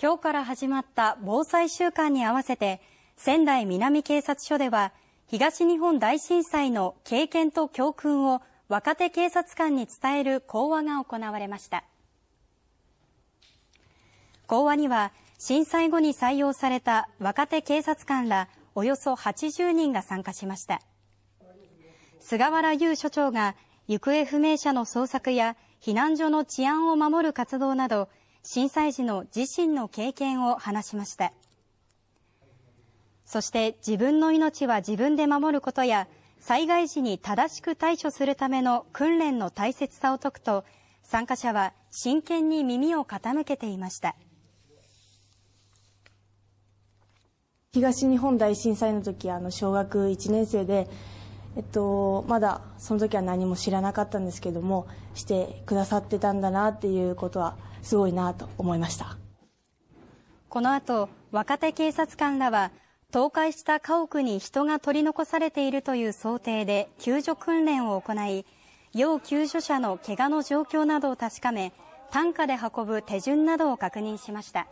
今日から始まった防災週間に合わせて、仙台南警察署では、東日本大震災の経験と教訓を若手警察官に伝える講話が行われました。講話には、震災後に採用された若手警察官らおよそ80人が参加しました。菅原優署長が行方不明者の捜索や避難所の治安を守る活動など震災時の自身の経験を話しましたそして自分の命は自分で守ることや災害時に正しく対処するための訓練の大切さを説くと参加者は真剣に耳を傾けていました東日本大震災の時あの小学1年生でえっと、まだその時は何も知らなかったんですけどもしてくださってたんだなっていうことはすごいなと思いましたこのと若手警察官らは倒壊した家屋に人が取り残されているという想定で救助訓練を行い要救助者の怪我の状況などを確かめ担架で運ぶ手順などを確認しました。